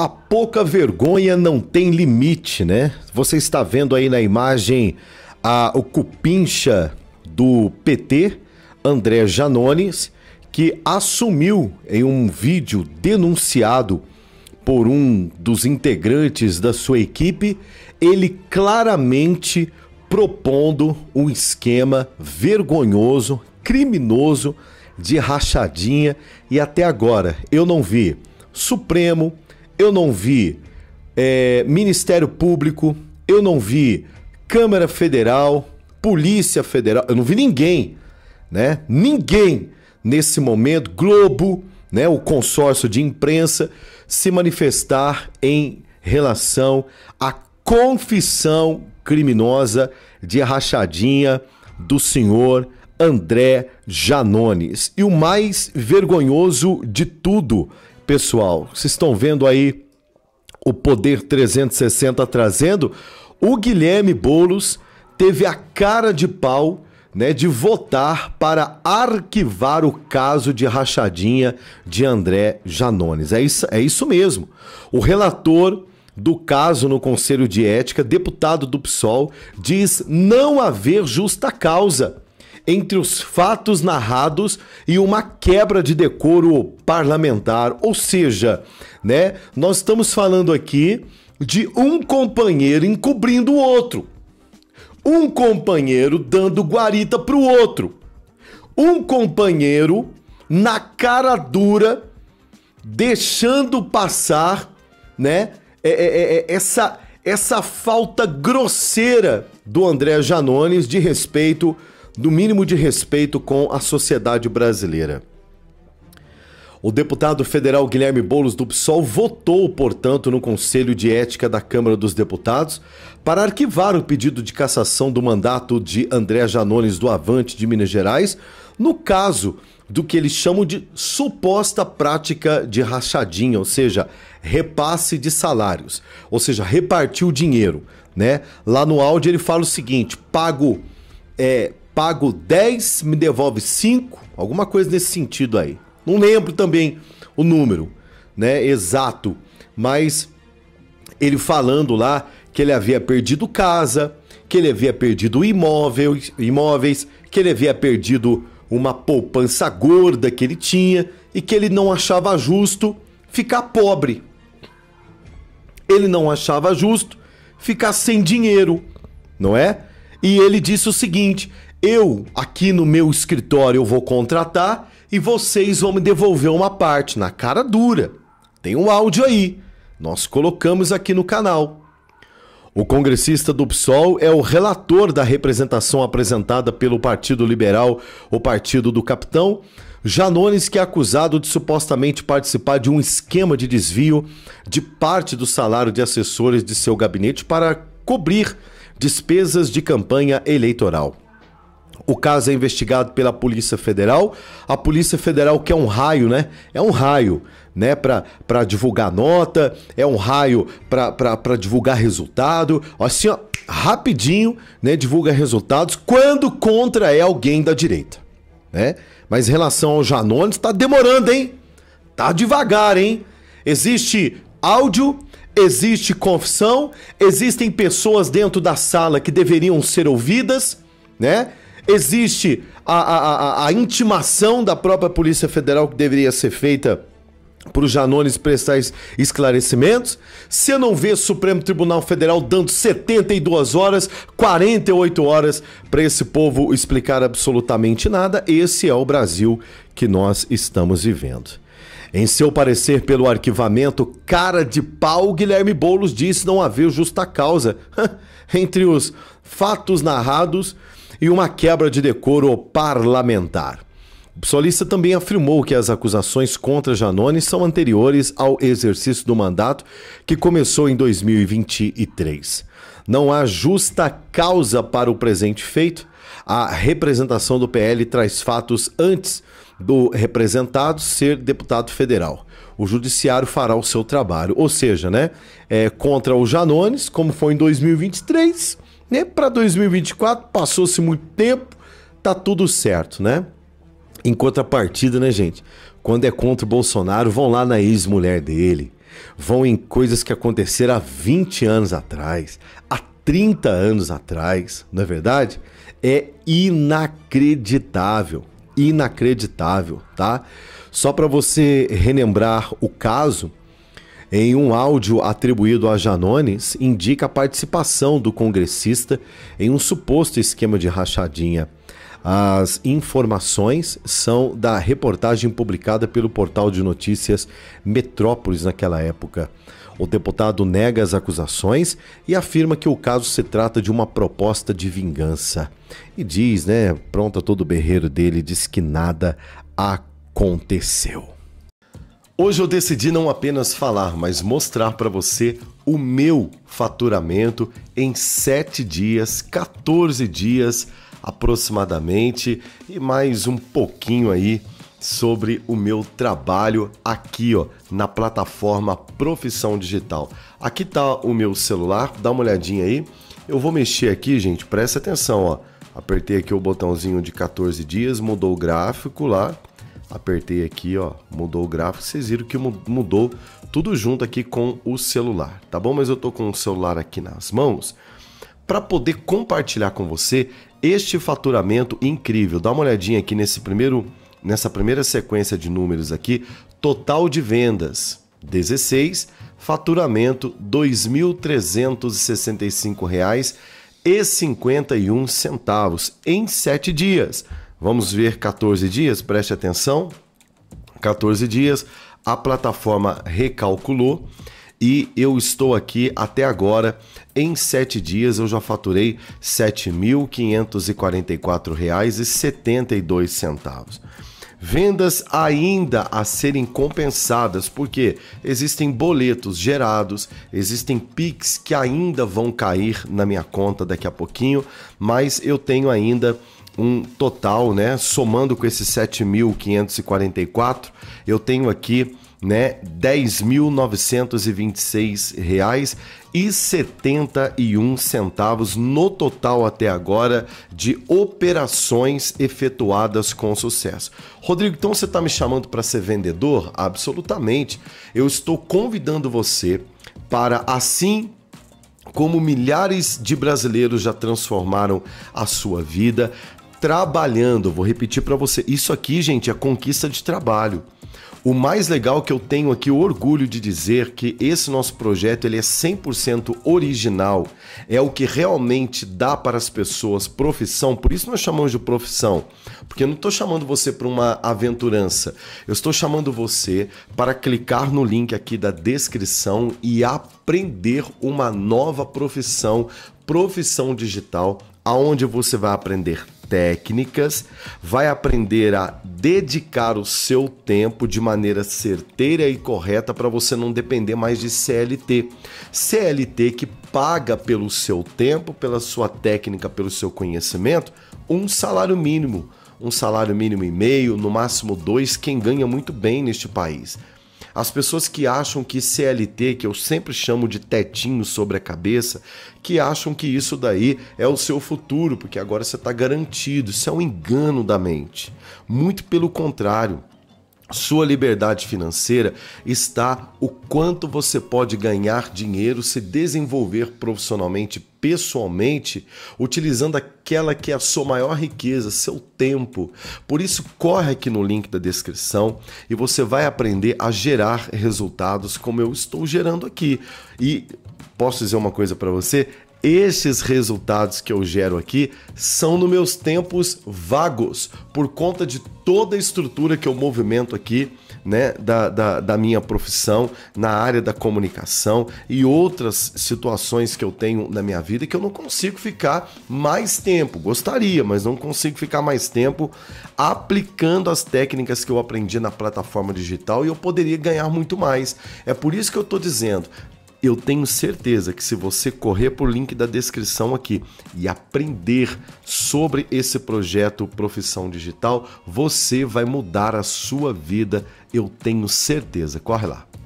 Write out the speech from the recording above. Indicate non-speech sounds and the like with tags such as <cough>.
A pouca vergonha não tem limite, né? Você está vendo aí na imagem a, o cupincha do PT, André Janones, que assumiu em um vídeo denunciado por um dos integrantes da sua equipe, ele claramente propondo um esquema vergonhoso, criminoso de rachadinha e até agora eu não vi Supremo, eu não vi é, Ministério Público, eu não vi Câmara Federal, Polícia Federal, eu não vi ninguém, né? Ninguém nesse momento, Globo, né? O consórcio de imprensa se manifestar em relação à confissão criminosa de rachadinha do senhor André Janones. E o mais vergonhoso de tudo pessoal. Vocês estão vendo aí o Poder 360 trazendo. O Guilherme Boulos teve a cara de pau né, de votar para arquivar o caso de rachadinha de André Janones. É isso, é isso mesmo. O relator do caso no Conselho de Ética, deputado do PSOL, diz não haver justa causa entre os fatos narrados e uma quebra de decoro parlamentar. Ou seja, né, nós estamos falando aqui de um companheiro encobrindo o outro, um companheiro dando guarita para o outro, um companheiro na cara dura deixando passar, né, é, é, é, é essa essa falta grosseira do André Janones de respeito do mínimo de respeito com a sociedade brasileira. O deputado federal Guilherme Boulos do PSOL votou, portanto, no Conselho de Ética da Câmara dos Deputados para arquivar o pedido de cassação do mandato de André Janones do Avante de Minas Gerais, no caso do que eles chamam de suposta prática de rachadinha, ou seja, repasse de salários, ou seja, repartir o dinheiro, né? Lá no áudio ele fala o seguinte: pago é, pago 10, me devolve 5, alguma coisa nesse sentido aí. Não lembro também o número, né, exato, mas ele falando lá que ele havia perdido casa, que ele havia perdido imóveis, imóveis, que ele havia perdido uma poupança gorda que ele tinha e que ele não achava justo ficar pobre. Ele não achava justo ficar sem dinheiro, não é? E ele disse o seguinte: eu, aqui no meu escritório, eu vou contratar e vocês vão me devolver uma parte na cara dura. Tem um áudio aí. Nós colocamos aqui no canal. O congressista do PSOL é o relator da representação apresentada pelo Partido Liberal, o Partido do Capitão, Janones, que é acusado de supostamente participar de um esquema de desvio de parte do salário de assessores de seu gabinete para cobrir despesas de campanha eleitoral. O caso é investigado pela Polícia Federal. A Polícia Federal que é um raio, né? É um raio, né? Para divulgar nota, é um raio para divulgar resultado. Assim, ó, rapidinho, né? Divulga resultados quando contra é alguém da direita, né? Mas em relação ao Janones, tá demorando, hein? Tá devagar, hein? Existe áudio, existe confissão, existem pessoas dentro da sala que deveriam ser ouvidas, né? Existe a, a, a, a intimação da própria Polícia Federal que deveria ser feita para o Janones prestar esclarecimentos. eu não vê o Supremo Tribunal Federal dando 72 horas, 48 horas para esse povo explicar absolutamente nada. Esse é o Brasil que nós estamos vivendo. Em seu parecer pelo arquivamento, cara de pau, Guilherme Boulos disse não haver justa causa <laughs> entre os fatos narrados e uma quebra de decoro parlamentar. O solista também afirmou que as acusações contra Janone são anteriores ao exercício do mandato que começou em 2023. Não há justa causa para o presente feito. A representação do PL traz fatos antes do representado ser deputado federal. O judiciário fará o seu trabalho, ou seja, né, é contra o Janones, como foi em 2023, né para 2024 passou-se muito tempo, tá tudo certo, né? Em contrapartida, né, gente? Quando é contra o Bolsonaro, vão lá na ex-mulher dele, vão em coisas que aconteceram há 20 anos atrás, há 30 anos atrás, não é verdade? É inacreditável, inacreditável, tá? Só para você relembrar o caso, em um áudio atribuído a Janones, indica a participação do congressista em um suposto esquema de rachadinha. As informações são da reportagem publicada pelo portal de notícias Metrópolis naquela época. O deputado nega as acusações e afirma que o caso se trata de uma proposta de vingança. E diz, né, pronta todo o berreiro dele, diz que nada aconteceu. Hoje eu decidi não apenas falar, mas mostrar para você o meu faturamento em 7 dias, 14 dias aproximadamente e mais um pouquinho aí sobre o meu trabalho aqui, ó, na plataforma Profissão Digital. Aqui tá o meu celular, dá uma olhadinha aí. Eu vou mexer aqui, gente, presta atenção, ó. Apertei aqui o botãozinho de 14 dias, mudou o gráfico lá apertei aqui, ó, mudou o gráfico, vocês viram que mudou tudo junto aqui com o celular, tá bom? Mas eu tô com o celular aqui nas mãos para poder compartilhar com você este faturamento incrível. Dá uma olhadinha aqui nesse primeiro nessa primeira sequência de números aqui, total de vendas 16, faturamento R$ 2.365,51 em 7 dias. Vamos ver 14 dias, preste atenção. 14 dias, a plataforma recalculou e eu estou aqui até agora. Em sete dias eu já faturei R$ 7.544,72. Vendas ainda a serem compensadas, porque existem boletos gerados, existem PIX que ainda vão cair na minha conta daqui a pouquinho, mas eu tenho ainda um total, né? Somando com esses 7.544, eu tenho aqui né, R$ 10.926,71 no total até agora de operações efetuadas com sucesso. Rodrigo, então você está me chamando para ser vendedor? Absolutamente. Eu estou convidando você para assim como milhares de brasileiros já transformaram a sua vida, trabalhando. Vou repetir para você. Isso aqui, gente, é conquista de trabalho. O mais legal que eu tenho aqui o orgulho de dizer que esse nosso projeto ele é 100% original. É o que realmente dá para as pessoas profissão. Por isso nós chamamos de profissão, porque eu não estou chamando você para uma aventurança. Eu estou chamando você para clicar no link aqui da descrição e aprender uma nova profissão, profissão digital, aonde você vai aprender técnicas, vai aprender a dedicar o seu tempo de maneira certeira e correta para você não depender mais de CLT. CLT que paga pelo seu tempo, pela sua técnica, pelo seu conhecimento, um salário mínimo. Um salário mínimo e meio, no máximo dois, quem ganha muito bem neste país. As pessoas que acham que CLT, que eu sempre chamo de tetinho sobre a cabeça, que acham que isso daí é o seu futuro, porque agora você está garantido. Isso é um engano da mente. Muito pelo contrário. Sua liberdade financeira está o quanto você pode ganhar dinheiro, se desenvolver profissionalmente pessoalmente, utilizando aquela que é a sua maior riqueza, seu tempo. Por isso, corre aqui no link da descrição e você vai aprender a gerar resultados como eu estou gerando aqui. E posso dizer uma coisa para você? esses resultados que eu gero aqui são nos meus tempos vagos, por conta de toda a estrutura que eu movimento aqui né, da, da, da minha profissão, na área da comunicação e outras situações que eu tenho na minha vida que eu não consigo ficar mais tempo. Gostaria, mas não consigo ficar mais tempo aplicando as técnicas que eu aprendi na plataforma digital e eu poderia ganhar muito mais. É por isso que eu estou dizendo, eu tenho certeza que se você correr para o link da descrição aqui e aprender sobre esse projeto Profissão Digital, você vai mudar a sua vida. Eu tenho certeza. Corre lá.